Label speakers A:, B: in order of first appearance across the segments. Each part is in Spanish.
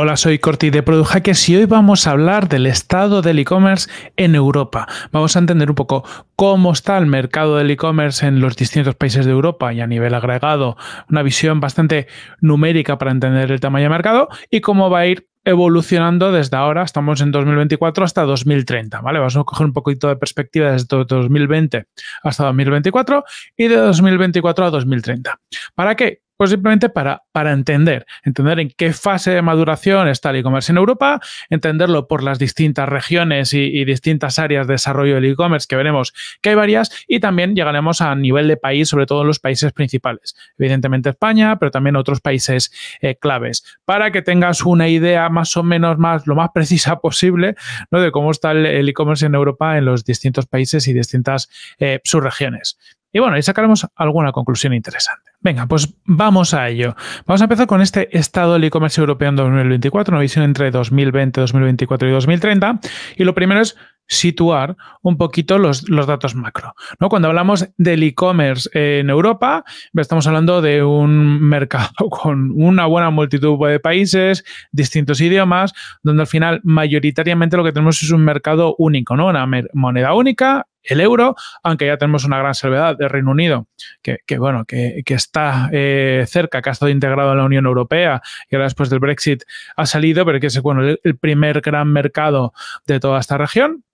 A: Hola, soy Corti de Product Hackers y hoy vamos a hablar del estado del e-commerce en Europa. Vamos a entender un poco cómo está el mercado del e-commerce en los distintos países de Europa y a nivel agregado, una visión bastante numérica para entender el tamaño de mercado y cómo va a ir evolucionando desde ahora, estamos en 2024 hasta 2030, ¿vale? Vamos a coger un poquito de perspectiva desde 2020 hasta 2024 y de 2024 a 2030. ¿Para qué? Pues simplemente para, para entender, entender en qué fase de maduración está el e-commerce en Europa, entenderlo por las distintas regiones y, distintas áreas de desarrollo del e-commerce que veremos que hay varias y también llegaremos a nivel de país, sobre todo en los países principales. Evidentemente España, pero también otros países eh, claves, para que tengas una idea más o menos más, lo más precisa posible ¿no? de cómo está el e-commerce en Europa en los distintos países y distintas eh, subregiones. Y bueno, ahí sacaremos alguna conclusión interesante. Venga, pues vamos a ello. Vamos a empezar con este estado del e-commerce europeo en 2024, una visión entre 2020, 2024 y 2030. Y lo primero es situar un poquito los, los datos macro. ¿no? Cuando hablamos del e-commerce en Europa, estamos hablando de un mercado con una buena multitud de países, distintos idiomas, donde al final mayoritariamente lo que tenemos es un mercado único, ¿no? una moneda única el euro, aunque ya tenemos una gran salvedad del Reino Unido, que, bueno, que, está eh, cerca, que ha estado integrado en la Unión Europea y ahora después del Brexit ha salido, pero que es el primer gran mercado de toda esta región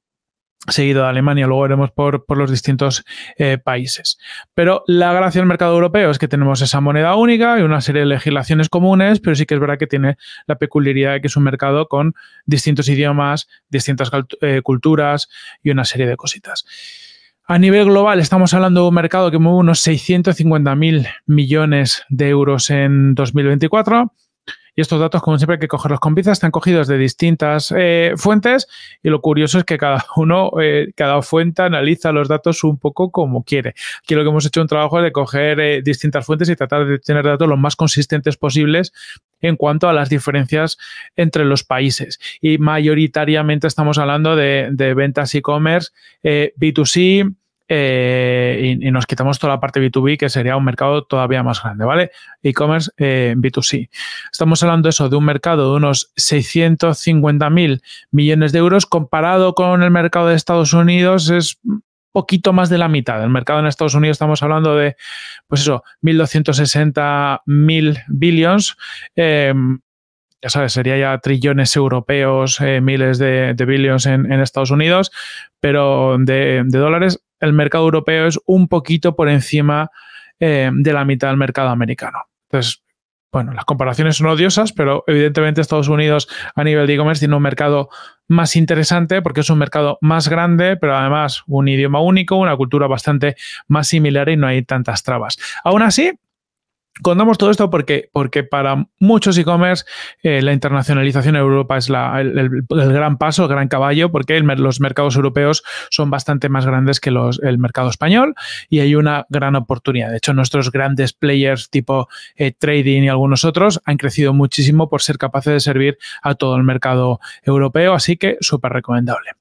A: seguido de Alemania, luego veremos por, los distintos eh, países. Pero la gracia del mercado europeo es que tenemos esa moneda única y una serie de legislaciones comunes, pero sí que es verdad que tiene la peculiaridad de que es un mercado con distintos idiomas, distintas eh, culturas y una serie de cositas. A nivel global, estamos hablando de un mercado que mueve unos 650.000 millones de euros en 2024 y estos datos, como siempre, hay que cogerlos con pizza, están cogidos de distintas eh, fuentes y lo curioso es que cada uno, eh, cada fuente analiza los datos un poco como quiere. Aquí lo que hemos hecho un trabajo de coger eh, distintas fuentes y tratar de tener datos lo más consistentes posibles en cuanto a las diferencias entre los países. Y mayoritariamente estamos hablando de, de ventas e-commerce, B2C, eh, y, nos quitamos toda la parte B2B, que sería un mercado todavía más grande, ¿vale? E-commerce eh, B2C. Estamos hablando eso de un mercado de unos 650.000 millones de euros comparado con el mercado de Estados Unidos, es poquito más de la mitad. El mercado en Estados Unidos estamos hablando de, pues eso, 1.260.000 mil billions. Em, ya sabes, sería ya trillones europeos, eh, miles de, billions en, Estados Unidos, pero de, dólares el mercado europeo es un poquito por encima eh, de la mitad del mercado americano. Entonces, bueno, las comparaciones son odiosas, pero evidentemente Estados Unidos a nivel de e-commerce tiene un mercado más interesante porque es un mercado más grande, pero además un idioma único, una cultura bastante más similar y no hay tantas trabas. Aún así, Contamos todo esto porque, porque para muchos e-commerce eh, la internacionalización en Europa es la, el, gran paso, el gran caballo, porque los mercados europeos son bastante más grandes que los, el mercado español y hay una gran oportunidad. De hecho, nuestros grandes players tipo eh, Trading y algunos otros han crecido muchísimo por ser capaces de servir a todo el mercado europeo, así que súper recomendable.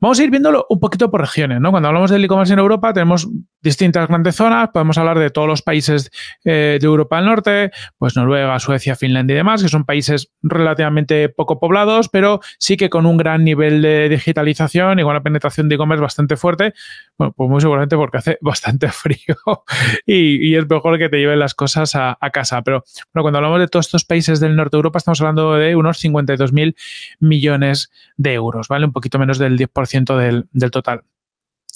A: Vamos a ir viéndolo un poquito por regiones, ¿no? Cuando hablamos del e-commerce en Europa tenemos distintas grandes zonas, podemos hablar de todos los países eh, de Europa del Norte, pues Noruega, Suecia, Finlandia y demás, que son países relativamente poco poblados, pero sí que con un gran nivel de digitalización y con una penetración de e-commerce bastante fuerte, bueno, pues muy seguramente porque hace bastante frío y, es mejor que te lleven las cosas a, casa. Pero bueno, cuando hablamos de todos estos países del norte de Europa estamos hablando de unos 52.000 millones de euros, ¿vale? Un poquito menos del 10% del, total.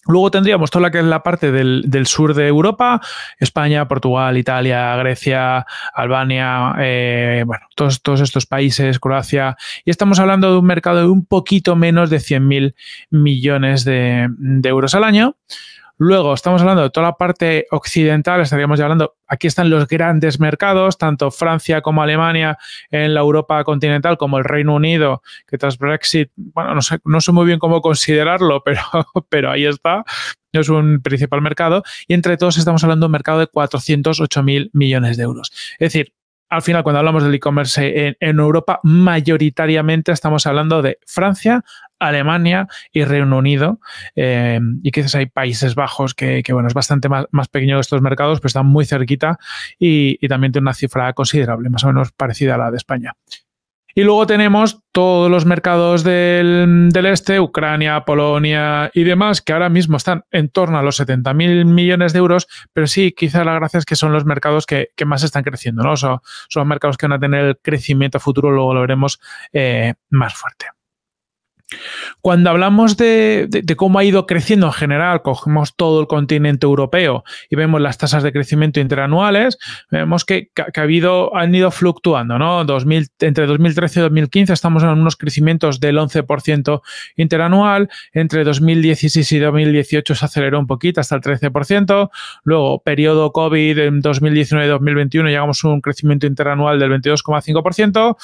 A: Luego tendríamos toda la que es la parte del, sur de Europa, España, Portugal, Italia, Grecia, Albania, eh, bueno, todos, todos, estos países, Croacia, y estamos hablando de un mercado de un poquito menos de 100.000 millones de, de euros al año. Luego, estamos hablando de toda la parte occidental, estaríamos ya hablando, aquí están los grandes mercados, tanto Francia como Alemania en la Europa continental, como el Reino Unido, que tras Brexit, bueno, no sé, no sé muy bien cómo considerarlo, pero, pero ahí está, es un principal mercado, y entre todos estamos hablando de un mercado de 408 mil millones de euros. Es decir, al final, cuando hablamos del e-commerce en, Europa, mayoritariamente estamos hablando de Francia, Alemania y Reino Unido. Eh, y quizás hay Países Bajos, que, bueno, es bastante más, pequeño de estos mercados, pero está muy cerquita y, y también tiene una cifra considerable, más o menos parecida a la de España. Y luego tenemos todos los mercados del, del, este, Ucrania, Polonia y demás, que ahora mismo están en torno a los mil millones de euros, pero sí, quizá la gracia es que son los mercados que, que más están creciendo, ¿no? Son, son mercados que van a tener el crecimiento futuro, luego lo veremos eh, más fuerte. Cuando hablamos de, cómo ha ido creciendo en general, cogemos todo el continente europeo y vemos las tasas de crecimiento interanuales, vemos que, ha habido, han ido fluctuando, ¿no? 2000, entre 2013 y 2015 estamos en unos crecimientos del 11% interanual, entre 2016 y 2018 se aceleró un poquito hasta el 13%, luego periodo COVID en 2019-2021 y llegamos a un crecimiento interanual del 22,5%,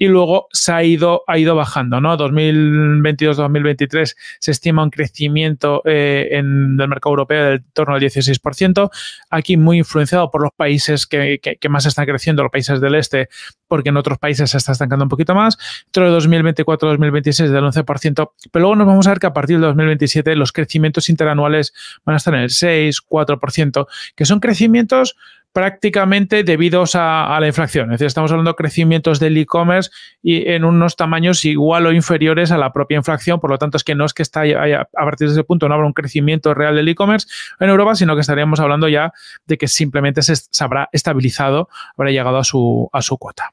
A: y luego se ha ido, ha ido bajando, ¿no? 2022-2023 se estima un crecimiento eh, en, el mercado europeo del torno al 16%, aquí muy influenciado por los países que, que, más están creciendo, los países del este, porque en otros países se está estancando un poquito más, entre 2024-2026 del 11%, pero luego nos vamos a ver que a partir del 2027 los crecimientos interanuales van a estar en el 6, 4%, que son crecimientos prácticamente debidos a, la inflación. Es decir, estamos hablando de crecimientos del e-commerce y en unos tamaños igual o inferiores a la propia inflación. Por lo tanto, es que no es que está a partir de ese punto no habrá un crecimiento real del e-commerce en Europa, sino que estaríamos hablando ya de que simplemente se, habrá estabilizado, habrá llegado a su, a su cuota.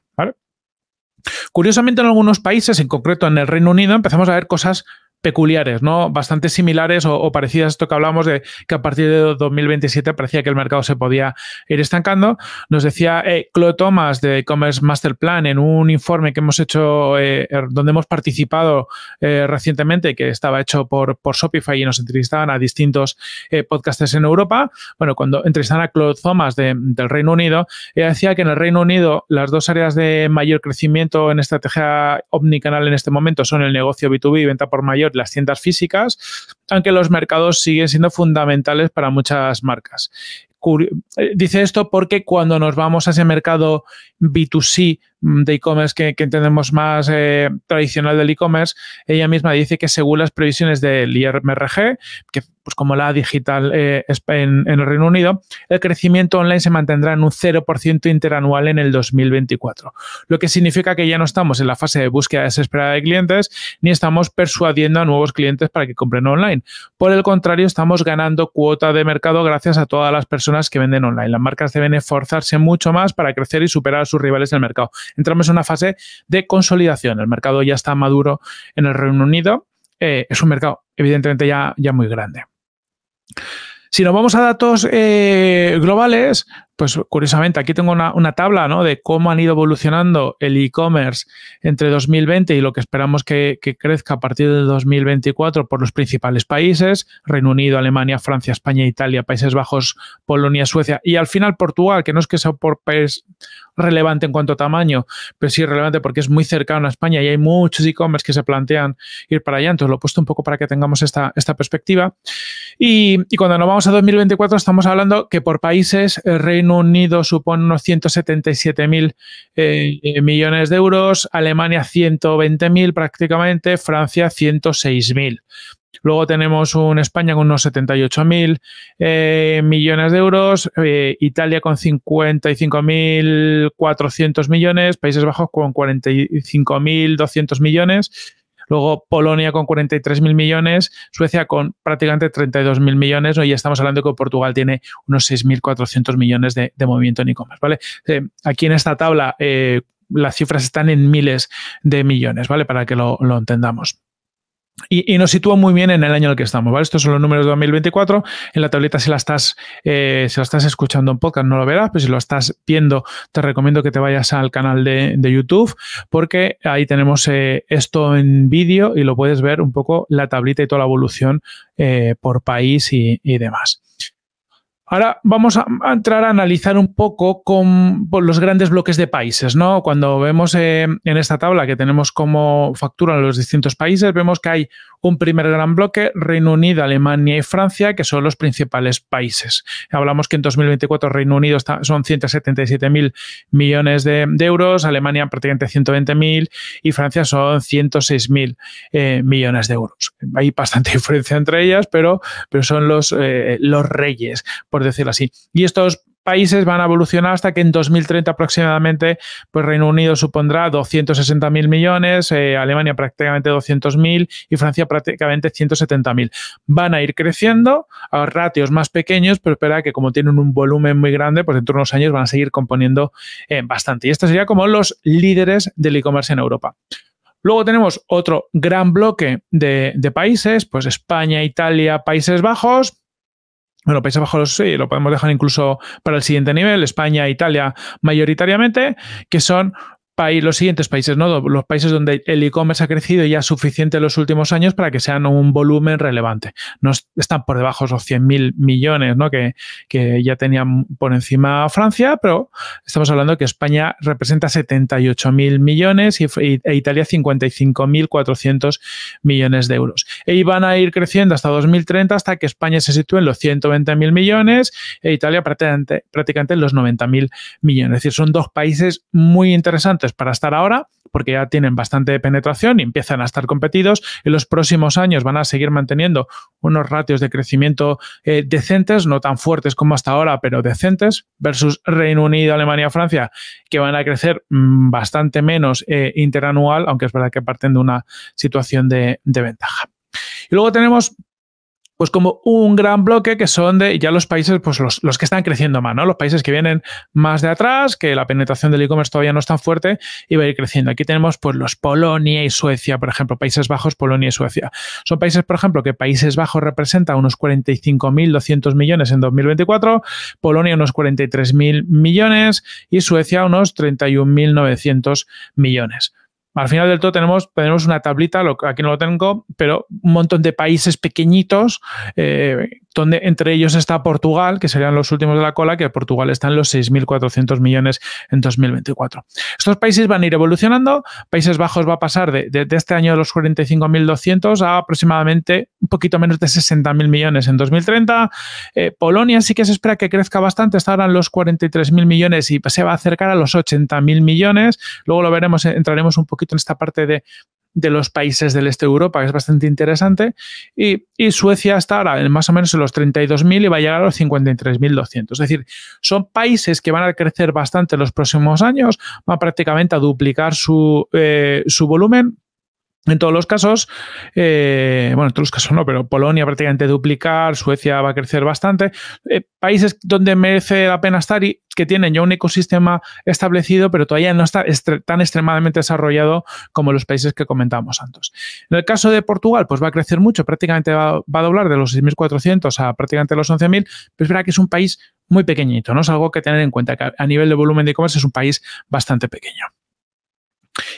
A: Curiosamente, en algunos países, en concreto en el Reino Unido, empezamos a ver cosas peculiares, ¿no? Bastante similares o, parecidas a esto que hablábamos, de que a partir de 2027 parecía que el mercado se podía ir estancando. Nos decía eh, Claude Thomas de commerce Master Plan en un informe que hemos hecho, eh, er, donde hemos participado eh, recientemente, que estaba hecho por, por Shopify y nos entrevistaban a distintos podcasters en Europa. Bueno, cuando entrevistaban a Claude Thomas del Reino Unido, ella decía que en el Reino Unido las dos áreas de mayor crecimiento en estrategia omnicanal en este momento son el negocio B2B, y venta por mayor, las tiendas físicas, aunque los mercados siguen siendo fundamentales para muchas marcas. Eh, dice esto porque cuando nos vamos a ese mercado B2C Mm, de e-commerce que, entendemos más eh, tradicional del e-commerce, ella misma dice que según las previsiones del IRMRG, que pues como la digital eh, en, el Reino Unido, el crecimiento online se mantendrá en un 0% interanual en el 2024, lo que significa que ya no estamos en la fase de búsqueda desesperada de clientes ni estamos persuadiendo a nuevos clientes para que compren online. Por el contrario, estamos ganando cuota de mercado gracias a todas las personas que venden online. Las marcas deben esforzarse mucho más para crecer y superar a sus rivales del mercado entramos en una fase de consolidación. El mercado ya está maduro en el Reino Unido. Eh, es un mercado evidentemente ya, ya muy grande. Si nos vamos a datos eh, globales, pues curiosamente, aquí tengo una, tabla ¿no? de cómo han ido evolucionando el e-commerce entre 2020 y lo que esperamos que, crezca a partir de 2024 por los principales países, Reino Unido, Alemania, Francia, España, Italia, Países Bajos, Polonia, Suecia y al final Portugal, que no es que sea por país relevante en cuanto a tamaño, pero sí relevante porque es muy cercano a España y hay muchos e-commerce que se plantean ir para allá, entonces lo he puesto un poco para que tengamos esta, perspectiva. Y, cuando nos vamos a 2024 estamos hablando que por países, eh, Reino Unido supone unos 177.000 eh, eh, millones de euros, Alemania 120.000 prácticamente, Francia 106.000. Luego tenemos un España con unos 78.000 eh, millones de euros, Italia con 55.400 millones, Países Bajos con 45.200 millones, Luego Polonia con 43.000 millones, Suecia con prácticamente 32.000 millones, Hoy y ya estamos hablando de que Portugal tiene unos 6.400 millones de, movimiento en e-commerce. ¿vale? Eh, aquí en esta tabla eh, las cifras están en miles de millones, ¿vale? Para que lo, lo entendamos. Y, nos sitúa muy bien en el año en el que estamos, ¿vale? Estos son los números de 2024. En la tableta, si la estás, eh, si la estás escuchando en podcast, no lo verás, pero si lo estás viendo, te recomiendo que te vayas al canal de, YouTube, porque ahí tenemos eh, esto en vídeo y lo puedes ver un poco la tablita y toda la evolución eh, por país y demás. Ahora vamos a entrar a analizar un poco con, los grandes bloques de países, ¿no? Cuando vemos eh, en esta tabla que tenemos cómo facturan los distintos países, vemos que hay un primer gran bloque, Reino Unido, Alemania y Francia, que son los principales países. Hablamos que en 2024 Reino Unido son 177.000 millones de, euros, Alemania prácticamente 120.000 y Francia son 106.000 eh, millones de euros. Hay bastante diferencia entre ellas, pero, pero son los, eh, los reyes por decirlo así. Y estos países van a evolucionar hasta que en 2030 aproximadamente, pues Reino Unido supondrá 260.000 millones, eh, Alemania prácticamente 200.000 y Francia prácticamente 170.000. Van a ir creciendo a ratios más pequeños, pero espera que como tienen un volumen muy grande, pues dentro de unos años van a seguir componiendo eh, bastante. Y estos serían como los líderes del e-commerce en Europa. Luego tenemos otro gran bloque de, de países, pues España, Italia, Países Bajos, bueno, Países Bajos sí, lo podemos dejar incluso para el siguiente nivel, España, e Italia mayoritariamente, que son país, los siguientes países, ¿no? Los países donde el e-commerce ha crecido ya suficiente en los últimos años para que sean un volumen relevante. No están por debajo de los 100.000 millones, ¿no? Que, ya tenían por encima Francia, pero estamos hablando que España representa 78.000 millones y, y, e Italia 55.400 millones de euros. E van a ir creciendo hasta 2030 hasta que España se sitúe en los 120.000 millones e Italia prácticamente, prácticamente en los 90.000 millones. Es decir, son dos países muy interesantes para estar ahora, porque ya tienen bastante penetración y empiezan a estar competidos. En los próximos años van a seguir manteniendo unos ratios de crecimiento eh, decentes, no tan fuertes como hasta ahora, pero decentes, versus Reino Unido, Alemania, Francia, que van a crecer mm, bastante menos eh, interanual, aunque es verdad que parten de una situación de ventaja. Y luego tenemos pues como un gran bloque que son de ya los países, pues los, los que están creciendo más, ¿no? Los países que vienen más de atrás, que la penetración del e-commerce todavía no es tan fuerte y va a ir creciendo. Aquí tenemos pues los Polonia y Suecia, por ejemplo, Países Bajos, Polonia y Suecia. Son países, por ejemplo, que Países Bajos representa unos 45.200 millones en 2024, Polonia unos 43.000 millones y Suecia unos 31.900 millones. Al final del todo tenemos, tenemos una tablita, aquí no lo tengo, pero un montón de países pequeñitos eh, donde entre ellos está Portugal, que serían los últimos de la cola, que Portugal está en los 6.400 millones en 2024. Estos países van a ir evolucionando. Países Bajos va a pasar de, este año a los 45.200 a aproximadamente un poquito menos de 60.000 millones en 2030. Eh, Polonia sí que se espera que crezca bastante, está ahora en los 43.000 millones y se va a acercar a los 80.000 millones. Luego lo veremos, entraremos un poquito en esta parte de, de los países del este de Europa, que es bastante interesante. Y, Suecia está ahora más o menos en los 32.000 y va a llegar a los 53.200. Es decir, son países que van a crecer bastante en los próximos años, va prácticamente a duplicar su, eh, su volumen en todos los casos, eh, bueno, en todos los casos no, pero Polonia prácticamente duplicar, Suecia va a crecer bastante. Eh, países donde merece la pena estar y que tienen ya un ecosistema establecido, pero todavía no está tan extremadamente desarrollado como los países que comentábamos antes. En el caso de Portugal, pues va a crecer mucho, prácticamente va, a doblar de los 6.400 a prácticamente los 11.000, pero es verdad que es un país muy pequeñito, ¿no? Es algo que tener en cuenta, que a nivel de volumen de e es un país bastante pequeño.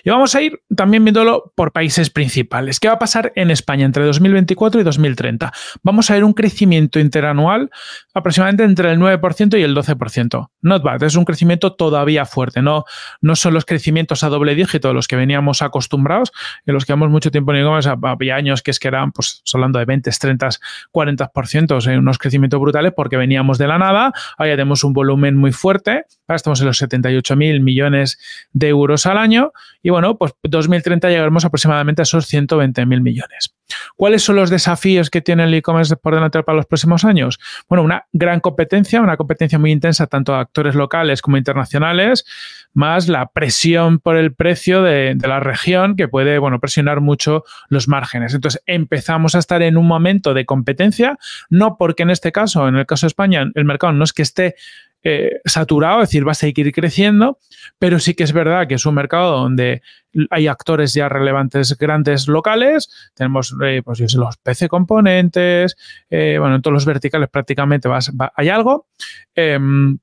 A: Y vamos a ir también viéndolo por países principales. ¿Qué va a pasar en España entre 2024 y 2030? Vamos a ver un crecimiento interanual aproximadamente entre el 9% y el 12%. Not bad, es un crecimiento todavía fuerte. No, no son los crecimientos a doble dígito los que veníamos acostumbrados, en los que hemos mucho tiempo en había años que es que eran, pues, hablando de 20, 30, 40%, unos crecimientos brutales porque veníamos de la nada, ahora ya tenemos un volumen muy fuerte, ahora estamos en los 78 mil millones de euros al año y bueno, pues 2030 llegaremos aproximadamente a esos 120 mil millones. ¿Cuáles son los desafíos que tiene el e-commerce por delante para los próximos años? Bueno, una gran competencia, una competencia muy intensa tanto de actores locales como internacionales, más la presión por el precio de, de, la región que puede, bueno, presionar mucho los márgenes. Entonces, empezamos a estar en un momento de competencia, no porque en este caso, en el caso de España, el mercado no es que esté eh, saturado, es decir, va a seguir creciendo, pero sí que es verdad que es un mercado donde hay actores ya relevantes grandes locales, tenemos eh, pues, los PC componentes, eh, bueno, en todos los verticales prácticamente hay algo. Em,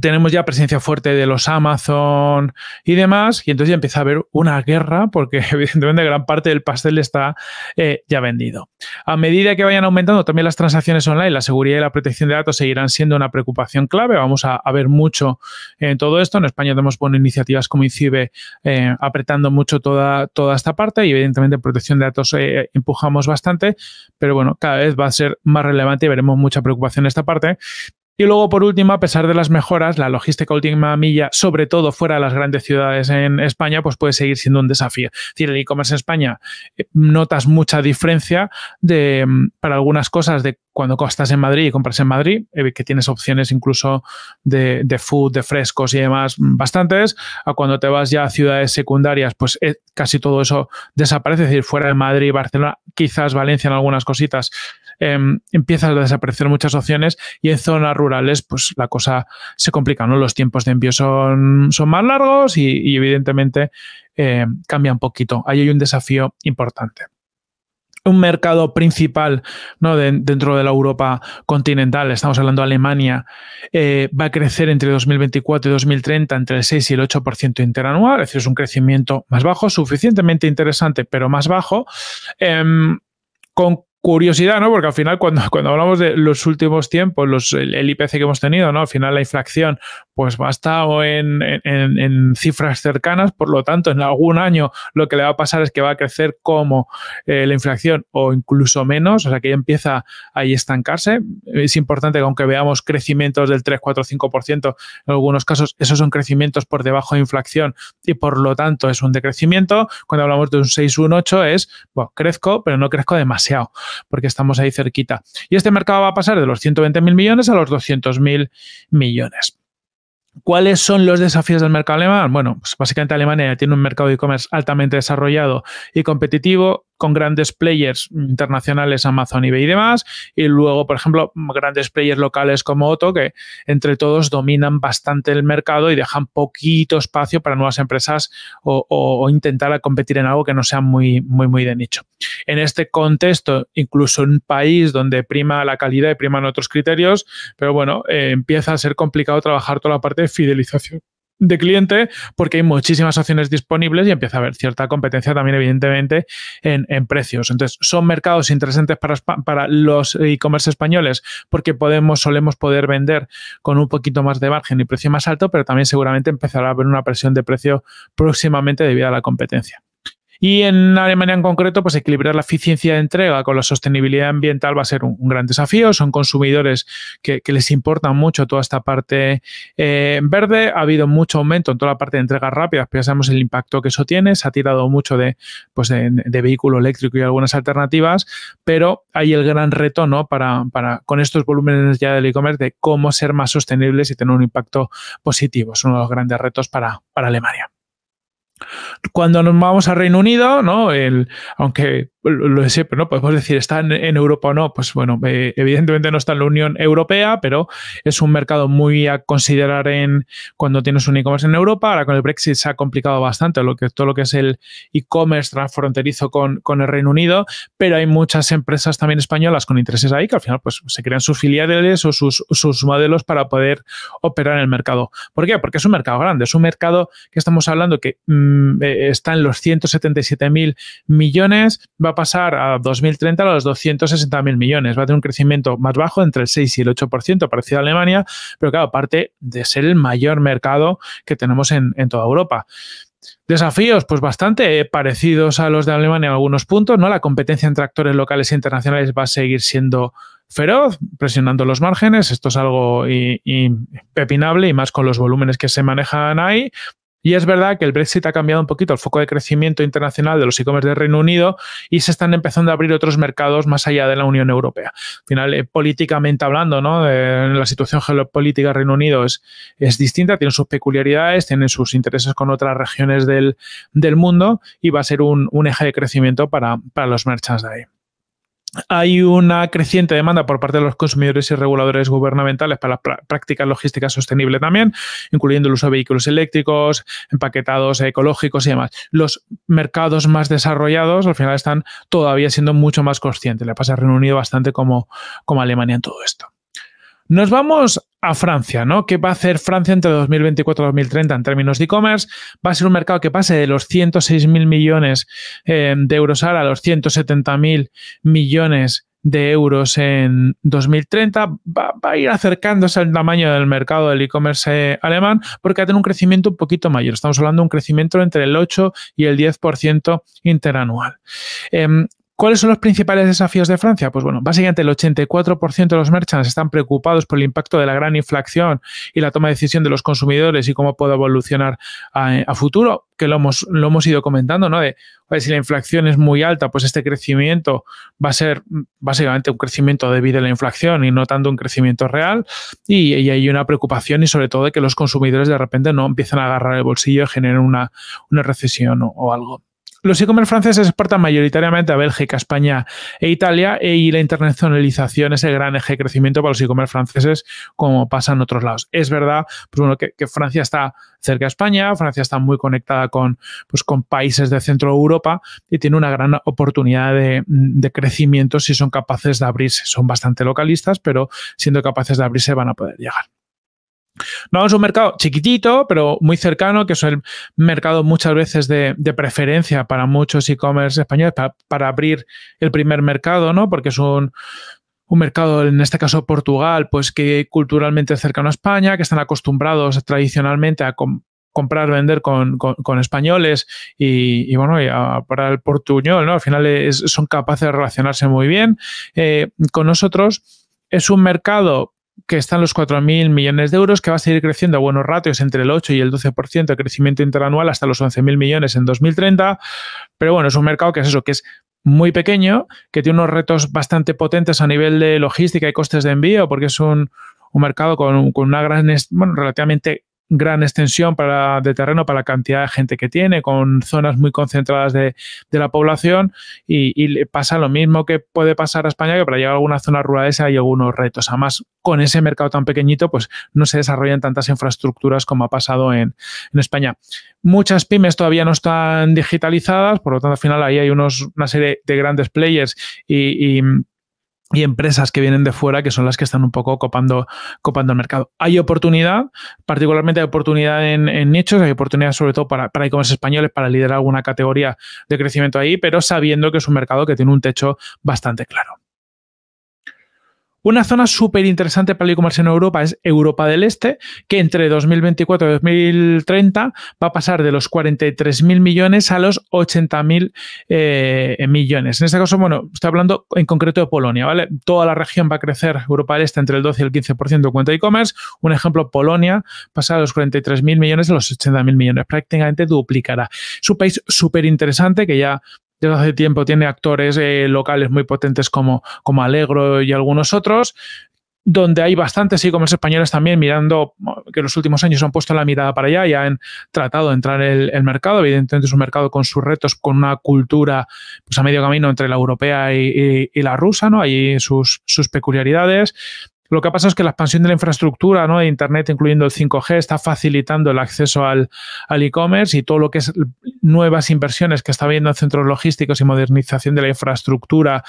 A: tenemos ya presencia fuerte de los Amazon y demás, y entonces ya empieza a haber una guerra porque evidentemente gran parte del pastel está eh, ya vendido. A medida que vayan aumentando también las transacciones online, la seguridad y la protección de datos seguirán siendo una preocupación clave. Vamos a, ver mucho en todo esto. En España tenemos bueno, iniciativas como INCIBE eh, apretando mucho toda, toda esta parte y evidentemente protección de datos eh, empujamos bastante, pero bueno, cada vez va a ser más relevante y veremos mucha preocupación en esta parte. Y luego, por último, a pesar de las mejoras, la logística última milla, sobre todo fuera de las grandes ciudades en España, pues puede seguir siendo un desafío. Es decir, el e-commerce en España eh, notas mucha diferencia de, mm, para algunas cosas de cuando estás en Madrid y compras en Madrid, eh, que tienes opciones incluso de, food, de frescos y demás mm, bastantes, a cuando te vas ya a ciudades secundarias, pues eh, casi todo eso desaparece, es decir, fuera de Madrid, Barcelona, quizás Valencia en algunas cositas, em, empiezas a desaparecer muchas opciones y en zonas rurales pues la cosa se complica, ¿no? Los tiempos de envío son, son más largos y, evidentemente eh, cambia un poquito. Ahí hay un desafío importante un mercado principal ¿no? dentro de la Europa continental, estamos hablando de Alemania, eh, va a crecer entre 2024 y 2030 entre el 6 y el 8% interanual, es decir, es un crecimiento más bajo, suficientemente interesante, pero más bajo, em, con curiosidad, ¿no? Porque al final, cuando, cuando hablamos de los últimos tiempos, los, el, IPC que hemos tenido, ¿no? Al final la inflación pues va a en, en, cifras cercanas, por lo tanto, en algún año lo que le va a pasar es que va a crecer como eh, la inflación o incluso menos, o sea que ya empieza ahí estancarse. Es importante que aunque veamos crecimientos del 3, 4, 5%, en algunos casos esos son crecimientos por debajo de inflación y por lo tanto es un decrecimiento. Cuando hablamos de un 6, 1, 8 es, bueno, crezco, pero no crezco demasiado, porque estamos ahí cerquita. Y este mercado va a pasar de los 120.000 millones a los 200.000 millones. ¿Cuáles son los desafíos del mercado alemán? Bueno, pues básicamente Alemania tiene un mercado de e-commerce altamente desarrollado y competitivo con grandes players internacionales, Amazon, eBay y demás, y luego, por ejemplo, grandes players locales como Otto, que entre todos dominan bastante el mercado y dejan poquito espacio para nuevas empresas o, intentar competir en algo que no sea muy, muy, muy de nicho. En este contexto, incluso en un país donde prima la calidad y priman otros criterios, pero bueno, eh, empieza a ser complicado trabajar toda la parte de fidelización de cliente porque hay muchísimas opciones disponibles y empieza a haber cierta competencia también, evidentemente, en, en precios. Entonces, son mercados interesantes para, para los e-commerce españoles porque podemos, solemos poder vender con un poquito más de margen y precio más alto, pero también seguramente empezará a haber una presión de precio próximamente debido a la competencia. Y en Alemania en concreto, pues equilibrar la eficiencia de entrega con la sostenibilidad ambiental va a ser un, gran desafío. Son consumidores que, les importa mucho toda esta parte eh, verde. Ha habido mucho aumento en toda la parte de entregas rápidas, pero ya el impacto que eso tiene. Se ha tirado mucho de, pues de, vehículo eléctrico y algunas alternativas, pero hay el gran reto ¿no? para, con estos volúmenes ya del e-commerce de cómo ser más sostenibles y tener un impacto positivo. Es uno de los grandes retos para Alemania. Cuando nos vamos al Reino Unido, ¿no? El, aunque lo de siempre, ¿no? Podemos decir, ¿está en, Europa o no? Pues bueno, eh, evidentemente no está en la Unión Europea, pero es un mercado muy a considerar en cuando tienes un e-commerce en Europa. Ahora con el Brexit se ha complicado bastante lo que, todo lo que es el e-commerce transfronterizo con, el Reino Unido, pero hay muchas empresas también españolas con intereses ahí que al final pues se crean sus filiales o sus, modelos para poder operar en el mercado. ¿Por qué? Porque es un mercado grande, es un mercado que estamos hablando que... Mm, Mm, eh, está en los 177.000 millones, va a pasar a 2030 a los 260.000 millones. Va a tener un crecimiento más bajo, entre el 6 y el 8%, parecido a Alemania, pero claro, aparte de ser el mayor mercado que tenemos en, toda Europa. Desafíos, pues bastante eh, parecidos a los de Alemania en algunos puntos, ¿no? La competencia entre actores locales e internacionales va a seguir siendo feroz, presionando los márgenes. Esto es algo impepinable y más con los volúmenes que se manejan ahí. Y es verdad que el Brexit ha cambiado un poquito el foco de crecimiento internacional de los e-commerce del Reino Unido y se están empezando a abrir otros mercados más allá de la Unión Europea. Al final, eh, políticamente hablando, ¿no? Eh, la situación geopolítica del Reino Unido es, distinta, tiene sus peculiaridades, tiene sus intereses con otras regiones del, mundo y va a ser un, eje de crecimiento para, para los merchants de ahí hay una creciente demanda por parte de los consumidores y reguladores gubernamentales para las prácticas logísticas sostenibles también, incluyendo el uso de vehículos eléctricos, empaquetados ecológicos y demás. Los mercados más desarrollados al final están todavía siendo mucho más conscientes. Le pasa a Reino Unido bastante como, como Alemania en todo esto. Nos vamos a Francia, ¿no? ¿Qué va a hacer Francia entre 2024 y 2030 en términos de e-commerce? Va a ser un mercado que pase de los 106.000 millones eh, de euros ahora a los 170.000 millones de euros en 2030. Va, a ir acercándose al tamaño del mercado del e-commerce eh, alemán porque va a tener un crecimiento un poquito mayor. Estamos hablando de un crecimiento entre el 8 y el 10% interanual. Em, ¿Cuáles son los principales desafíos de Francia? Pues bueno, básicamente el 84% de los merchants están preocupados por el impacto de la gran inflación y la toma de decisión de los consumidores y cómo puede evolucionar a, futuro, que lo hemos, lo hemos ido comentando, ¿no? De si la inflación es muy alta, pues este crecimiento va a ser mm, básicamente un crecimiento debido a la inflación y no tanto un crecimiento real. Y, hay una preocupación y sobre todo de que los consumidores de repente no empiezan a agarrar el bolsillo y generen una, una recesión o algo. Los e-commerce franceses exportan mayoritariamente a Bélgica, España e Italia eh, y la internacionalización es el gran eje de crecimiento para los e-commerce franceses como pasa en otros lados. Es verdad pues bueno, que, Francia está cerca de España, Francia está muy conectada con, pues, con países de centro Europa y tiene una gran oportunidad de crecimiento si son capaces de abrirse. Son bastante localistas, pero siendo capaces de abrirse van a poder llegar. No, es un mercado chiquitito, pero muy cercano, que es el mercado muchas veces de, preferencia para muchos e-commerce españoles, para, abrir el primer mercado, ¿no? Porque es un, mercado, en este caso Portugal, pues que culturalmente es cercano a España, que están acostumbrados tradicionalmente a comprar, vender con, españoles y, bueno, y para el portuñol, ¿no? Al final son capaces de relacionarse muy bien eh, con nosotros. Es un mercado que están los 4.000 millones de euros, que va a seguir creciendo a buenos ratios entre el 8 y el 12% de crecimiento interanual hasta los 11.000 millones en 2030. Pero bueno, es un mercado que es eso, que es muy pequeño, que tiene unos retos bastante potentes a nivel de logística y costes de envío, porque es un, mercado con, con, una gran, bueno, relativamente gran extensión para, de terreno para la cantidad de gente que tiene, con zonas muy concentradas de, la población y, y, pasa lo mismo que puede pasar a España, que para llegar a alguna zona rural esa hay algunos retos. Además, con ese mercado tan pequeñito, pues no se desarrollan tantas infraestructuras como ha pasado en, España. Muchas pymes todavía no están digitalizadas, por lo tanto, al final ahí hay unos, una serie de grandes players y y empresas que vienen de fuera que son las que están un poco copando, copando el mercado. Hay oportunidad, particularmente hay oportunidad en, nichos, hay oportunidad sobre todo para, para e españoles, para liderar alguna categoría de crecimiento ahí, pero sabiendo que es un mercado que tiene un techo bastante claro. Una zona súper interesante para el e-commerce en Europa es Europa del Este, que entre 2024 y 2030 va a pasar de los 43.000 millones a los 80.000 eh, millones. En este caso, bueno, estoy hablando en concreto de Polonia, ¿vale? Toda la región va a crecer, Europa del Este, entre el 12 y el 15% en cuenta de e-commerce. Un ejemplo, Polonia pasa de los 43.000 millones a los 80.000 millones, prácticamente duplicará. Es un país súper interesante que ya desde hace tiempo tiene actores eh, locales muy potentes como, como Alegro y algunos otros, donde hay bastantes como los españoles también mirando, que en los últimos años han puesto la mirada para allá y han tratado de entrar en el, mercado. Evidentemente es un mercado con sus retos, con una cultura pues, a medio camino entre la europea y, la rusa, ¿no? Hay sus, sus peculiaridades. Lo que ha pasado es que la expansión de la infraestructura ¿no? de Internet, incluyendo el 5G, está facilitando el acceso al, e-commerce y todo lo que es nuevas inversiones que está habiendo en centros logísticos y modernización de la infraestructura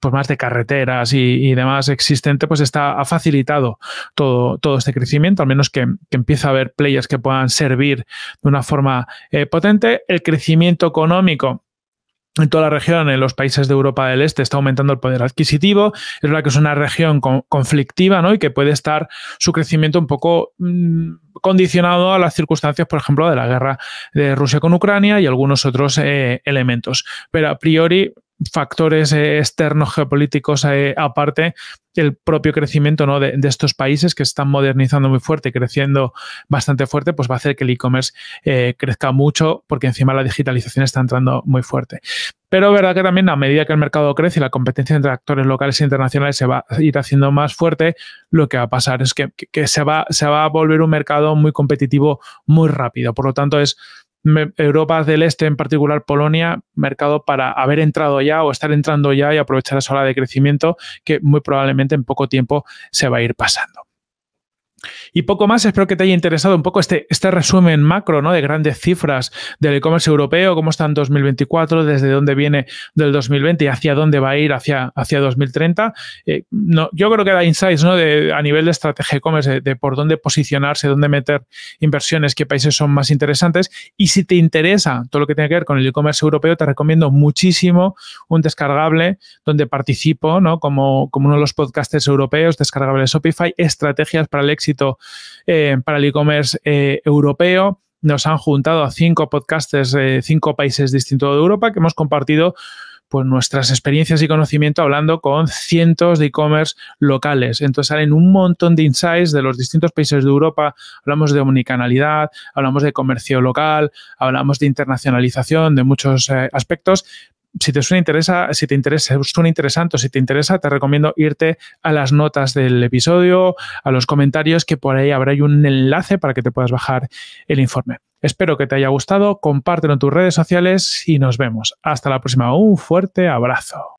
A: pues más de carreteras y, demás existente, pues está, ha facilitado todo, todo este crecimiento, al menos que, empiece a haber players que puedan servir de una forma eh, potente. El crecimiento económico en toda la región, en los países de Europa del Este, está aumentando el poder adquisitivo. Es verdad que es una región conflictiva ¿no? y que puede estar su crecimiento un poco mm, condicionado a las circunstancias, por ejemplo, de la guerra de Rusia con Ucrania y algunos otros eh, elementos. Pero a priori factores eh, externos geopolíticos eh, aparte, el propio crecimiento de, estos países que están modernizando muy fuerte y creciendo bastante fuerte, pues va a hacer que el e-commerce eh, crezca mucho porque encima la digitalización está entrando muy fuerte. Pero es verdad que también a medida que el mercado crece y la competencia entre actores locales e internacionales se va a ir haciendo más fuerte, lo que va a pasar es que, se, va, se va a volver un mercado muy competitivo muy rápido. Por lo tanto, es Europa del Este, en particular Polonia, mercado para haber entrado ya o estar entrando ya y aprovechar esa ola de crecimiento que muy probablemente en poco tiempo se va a ir pasando. Y poco más, espero que te haya interesado un poco este, este resumen macro ¿no? de grandes cifras del e-commerce europeo, cómo está en 2024, desde dónde viene del 2020 y hacia dónde va a ir hacia, hacia 2030. Eh, no, yo creo que da insights ¿no? a nivel de estrategia e-commerce, de, por dónde posicionarse, dónde meter inversiones, qué países son más interesantes. Y si te interesa todo lo que tiene que ver con el e-commerce europeo, te recomiendo muchísimo un descargable donde participo como, como uno de los podcasters europeos, descargable Shopify, estrategias para el éxito eh, para el e-commerce eh, europeo. Nos han juntado a cinco podcasters de eh, cinco países distintos de Europa que hemos compartido pues nuestras experiencias y conocimiento hablando con cientos de e-commerce locales. Entonces salen un montón de insights de los distintos países de Europa. Hablamos de omnicanalidad, hablamos de comercio local, hablamos de internacionalización, de muchos aspectos, si te suena interesa, si te interesa, interesante o si te interesa, te recomiendo irte a las notas del episodio, a los comentarios, que por ahí habrá un enlace para que te puedas bajar el informe. Espero que te haya gustado, compártelo en tus redes sociales y nos vemos. Hasta la próxima. Un fuerte abrazo.